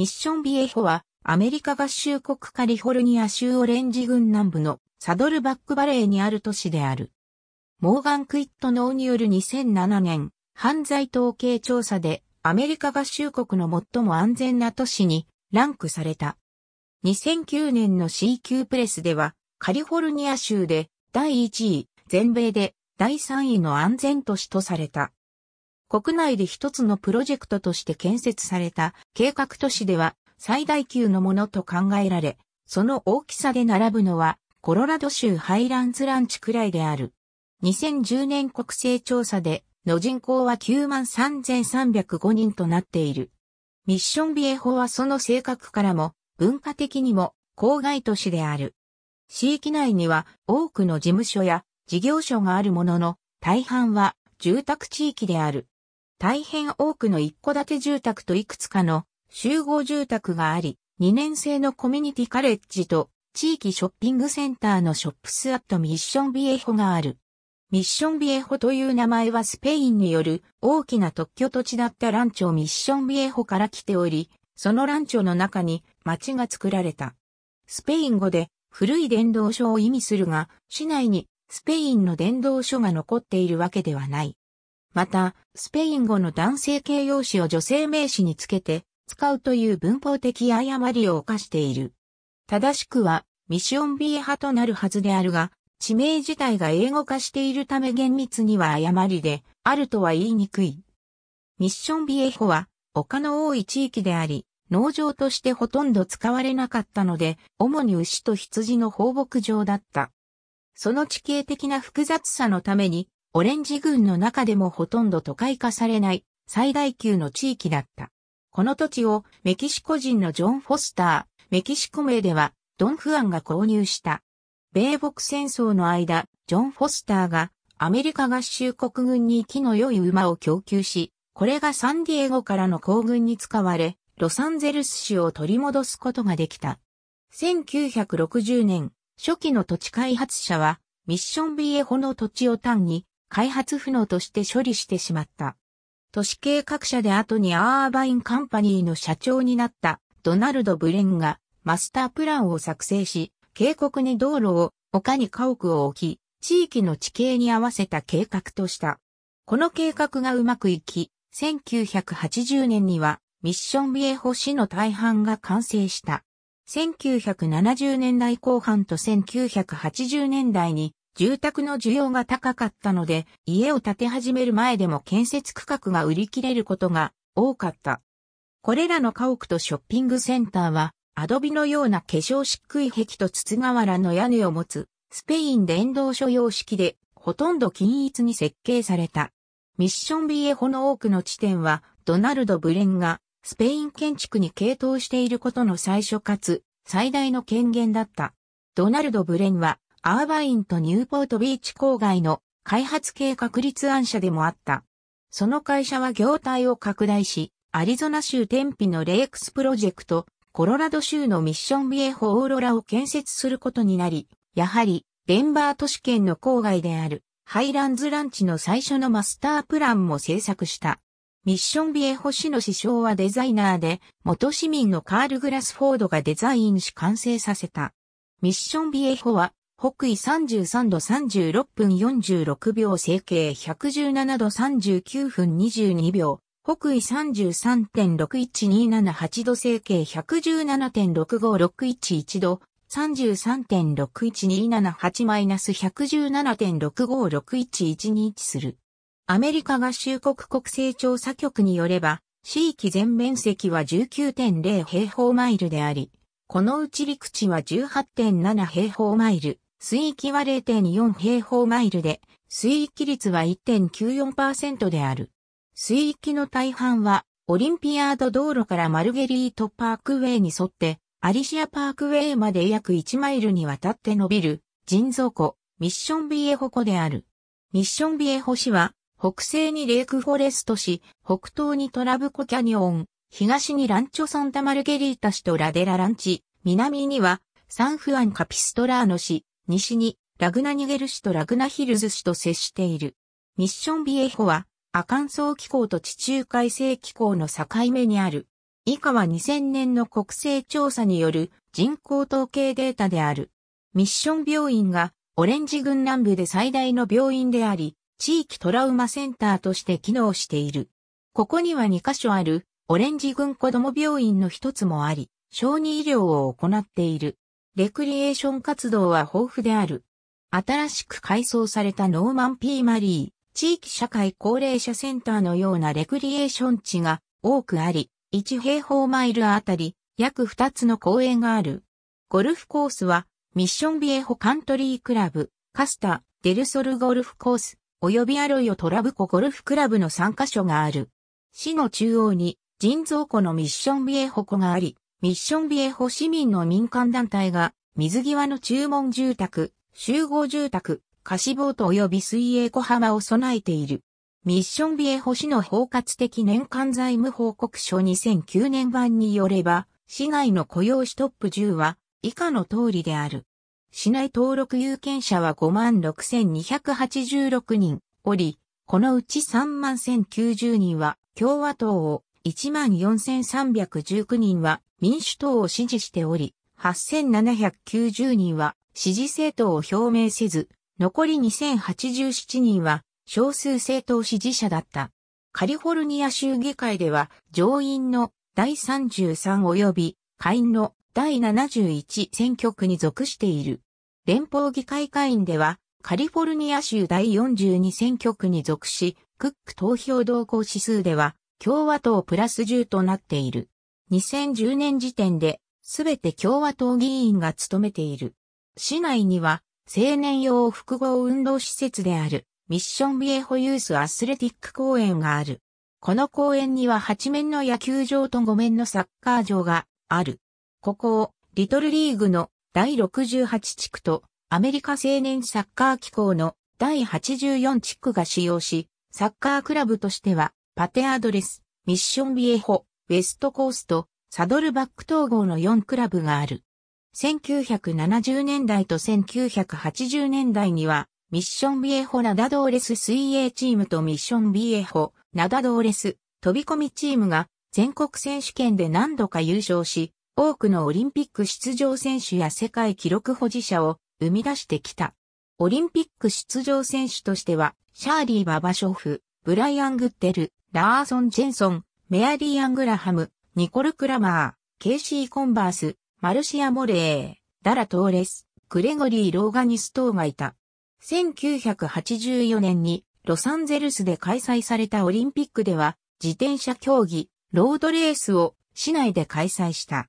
ミッションビエホは、アメリカ合衆国カリフォルニア州オレンジ郡南部のサドルバックバレーにある都市である。モーガン・クイットノーによる2007年、犯罪統計調査で、アメリカ合衆国の最も安全な都市にランクされた。2009年の CQ プレスでは、カリフォルニア州で第1位、全米で第3位の安全都市とされた。国内で一つのプロジェクトとして建設された計画都市では最大級のものと考えられ、その大きさで並ぶのはコロラド州ハイランズランチくらいである。2010年国勢調査での人口は93,305人となっている。ミッションビエホはその性格からも文化的にも郊外都市である。市域内には多くの事務所や事業所があるものの大半は住宅地域である。大変多くの一戸建て住宅といくつかの集合住宅があり、2年生のコミュニティカレッジと地域ショッピングセンターのショップスアットミッションビエホがある。ミッションビエホという名前はスペインによる大きな特許土地だったランチョミッションビエホから来ており、そのランチョの中に町が作られた。スペイン語で古い伝道書を意味するが、市内にスペインの伝道書が残っているわけではない。また、スペイン語の男性形容詞を女性名詞につけて使うという文法的誤りを犯している。正しくは、ミシオンビエ派となるはずであるが、地名自体が英語化しているため厳密には誤りで、あるとは言いにくい。ミッションビエホは、丘の多い地域であり、農場としてほとんど使われなかったので、主に牛と羊の放牧場だった。その地形的な複雑さのために、オレンジ軍の中でもほとんど都会化されない最大級の地域だった。この土地をメキシコ人のジョン・フォスター、メキシコ名ではドン・フアンが購入した。米北戦争の間、ジョン・フォスターがアメリカ合衆国軍に木の良い馬を供給し、これがサンディエゴからの行軍に使われ、ロサンゼルス市を取り戻すことができた。1960年、初期の土地開発者は、ミッションビエホの土地を単に開発不能として処理してしまった。都市計画者で後にアーバインカンパニーの社長になったドナルド・ブレンがマスタープランを作成し、渓谷に道路を、丘に家屋を置き、地域の地形に合わせた計画とした。この計画がうまくいき、1980年にはミッションビエホ市の大半が完成した。1970年代後半と1980年代に住宅の需要が高かったので、家を建て始める前でも建設区画が売り切れることが多かった。これらの家屋とショッピングセンターは、アドビのような化粧漆喰壁と筒瓦の屋根を持つ、スペイン電動所用式で、ほとんど均一に設計された。ミッションビエホの多くの地点は、ドナルド・ブレンが、スペイン建築に傾倒していることの最初かつ、最大の権限だった。ドナルド・ブレンは、アーバインとニューポートビーチ郊外の開発計画立案者でもあった。その会社は業態を拡大し、アリゾナ州天日のレイクスプロジェクト、コロラド州のミッションビエホオーロラを建設することになり、やはり、デンバー都市圏の郊外である、ハイランズランチの最初のマスタープランも制作した。ミッションビエホ市の師匠はデザイナーで、元市民のカール・グラスフォードがデザインし完成させた。ミッションビエホは、北緯33度36分46秒、整形117度39分22秒、北緯33.61278度整形117.65611度、33.61278-117.65611に位置する。アメリカ合衆国国勢調査局によれば、地域全面積は19.0平方マイルであり、このうち陸地は18.7平方マイル、水域は0.4平方マイルで、水域率は1.94%である。水域の大半は、オリンピアード道路からマルゲリートパークウェイに沿って、アリシアパークウェイまで約1マイルにわたって伸びる、人造湖、ミッションビエホ湖である。ミッションビエホ市は、北西にレイクフォレスト市、北東にトラブコキャニオン、東にランチョソンタマルゲリータ市とラデラランチ、南にはサンフアンカピストラーノ市、西にラグナニゲル市とラグナヒルズ市と接している。ミッションビエホはアカンソー気候と地中海性気候の境目にある。以下は2000年の国勢調査による人口統計データである。ミッション病院がオレンジ軍南部で最大の病院であり、地域トラウマセンターとして機能している。ここには2カ所あるオレンジ軍子供病院の一つもあり、小児医療を行っている。レクリエーション活動は豊富である。新しく改装されたノーマン・ピー・マリー、地域社会高齢者センターのようなレクリエーション地が多くあり、1平方マイルあたり約2つの公園がある。ゴルフコースは、ミッションビエホカントリークラブ、カスタ、デルソルゴルフコース、及びアロイオトラブコゴルフクラブの3カ所がある。市の中央に、人造湖のミッションビエホ湖があり、ミッションビエホ市民の民間団体が、水際の注文住宅、集合住宅、貸しボート及び水泳小浜を備えている。ミッションビエホ市の包括的年間財務報告書2009年版によれば、市内の雇用士トップ10は以下の通りである。市内登録有権者は56,286人おり、このうち31,090人は共和党を、14,319人は民主党を支持しており、8790人は支持政党を表明せず、残り2087人は少数政党支持者だった。カリフォルニア州議会では上院の第33及び下院の第71選挙区に属している。連邦議会会員ではカリフォルニア州第42選挙区に属し、クック投票動向指数では共和党プラス10となっている。2010年時点で、すべて共和党議員が務めている。市内には、青年用複合運動施設である、ミッションビエホユースアスレティック公園がある。この公園には8面の野球場と5面のサッカー場がある。ここを、リトルリーグの第68地区と、アメリカ青年サッカー機構の第84地区が使用し、サッカークラブとしては、パテアドレス、ミッションビエホ、ウェストコースト、サドルバック統合の4クラブがある。1970年代と1980年代には、ミッションビエホナダドーレス水泳チームとミッションビエホナダドーレス飛び込みチームが全国選手権で何度か優勝し、多くのオリンピック出場選手や世界記録保持者を生み出してきた。オリンピック出場選手としては、シャーリー・ババショフ、ブライアン・グッテル、ラーソン・ジェンソン、メアリー・アングラハム、ニコル・クラマー、ケイシー・コンバース、マルシア・モレー、ダラ・トーレス、グレゴリー・ローガニス等がいた。1984年にロサンゼルスで開催されたオリンピックでは自転車競技、ロードレースを市内で開催した。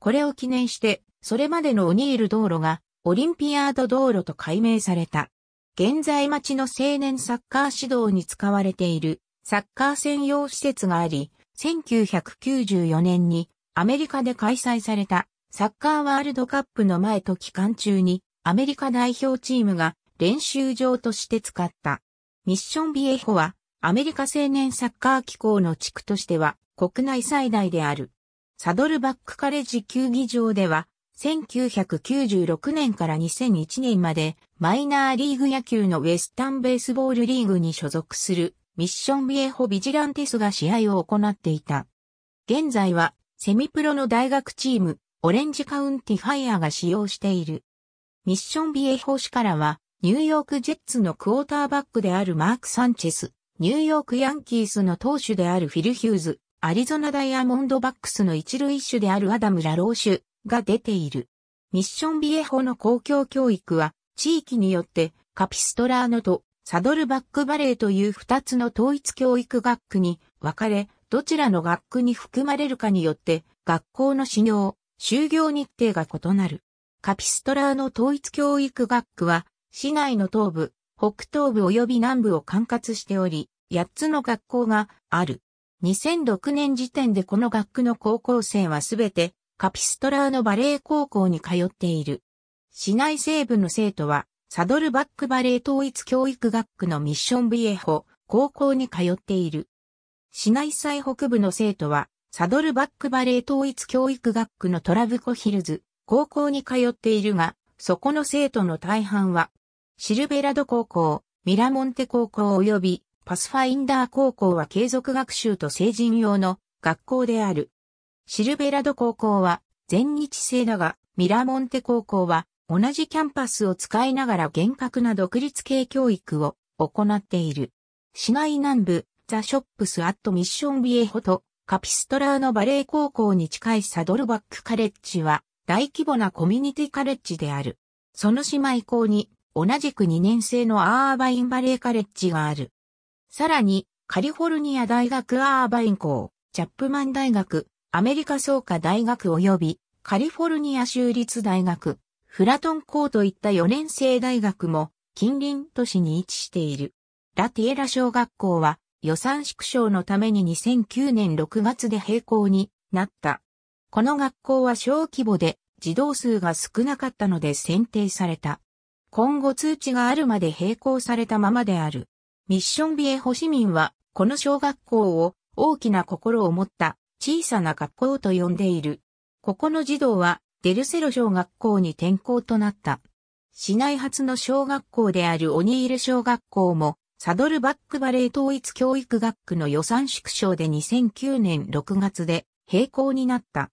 これを記念して、それまでのオニール道路がオリンピアード道路と改名された。現在町の青年サッカー指導に使われているサッカー専用施設があり、1994年にアメリカで開催されたサッカーワールドカップの前と期間中にアメリカ代表チームが練習場として使った。ミッションビエホはアメリカ青年サッカー機構の地区としては国内最大である。サドルバックカレッジ球技場では1996年から2001年までマイナーリーグ野球のウェスタンベースボールリーグに所属するミッションビエホ・ビジランティスが試合を行っていた。現在は、セミプロの大学チーム、オレンジカウンティファイアが使用している。ミッションビエホ市からは、ニューヨークジェッツのクォーターバックであるマーク・サンチェス、ニューヨークヤンキースの投手であるフィル・ヒューズ、アリゾナダイヤモンドバックスの一塁手であるアダム・ラローシュが出ている。ミッションビエホの公共教育は、地域によってカピストラーノとサドルバックバレーという二つの統一教育学区に分かれ、どちらの学区に含まれるかによって、学校の始業、就業日程が異なる。カピストラーの統一教育学区は、市内の東部、北東部及び南部を管轄しており、八つの学校がある。2006年時点でこの学区の高校生はすべてカピストラーのバレエ高校に通っている。市内西部の生徒はサドルバックバレー統一教育学区のミッションビエホ高校に通っている。市内最北部の生徒は、サドルバックバレー統一教育学区のトラブコヒルズ高校に通っているが、そこの生徒の大半は、シルベラド高校、ミラモンテ高校及びパスファインダー高校は継続学習と成人用の学校である。シルベラド高校は全日制だが、ミラモンテ高校は同じキャンパスを使いながら厳格な独立系教育を行っている。市内南部、ザ・ショップス・アット・ミッション・ビエホと、カピストラーのバレエ高校に近いサドルバック・カレッジは、大規模なコミュニティカレッジである。その姉妹校に、同じく2年生のアーバインバレエカレッジがある。さらに、カリフォルニア大学アーバイン校、チャップマン大学、アメリカ創価大学及び、カリフォルニア州立大学、フラトン校といった4年生大学も近隣都市に位置している。ラティエラ小学校は予算縮小のために2009年6月で閉校になった。この学校は小規模で児童数が少なかったので選定された。今後通知があるまで閉校されたままである。ミッションビエホ市民はこの小学校を大きな心を持った小さな学校と呼んでいる。ここの児童はデルセロ小学校に転校となった。市内初の小学校であるオニール小学校も、サドルバックバレー統一教育学区の予算縮小で2009年6月で閉校になった。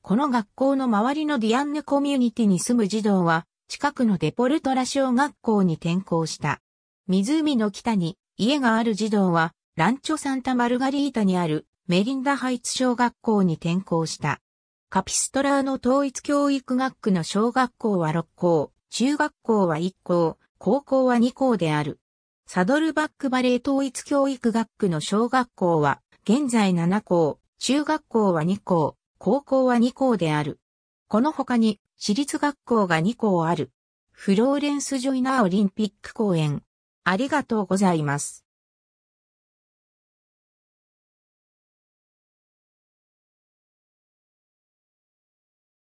この学校の周りのディアンヌコミュニティに住む児童は、近くのデポルトラ小学校に転校した。湖の北に家がある児童は、ランチョサンタマルガリータにあるメリンダハイツ小学校に転校した。カピストラーの統一教育学区の小学校は6校、中学校は1校、高校は2校である。サドルバックバレー統一教育学区の小学校は、現在7校、中学校は2校、高校は2校である。この他に、私立学校が2校ある。フローレンス・ジョイナーオリンピック公園。ありがとうございます。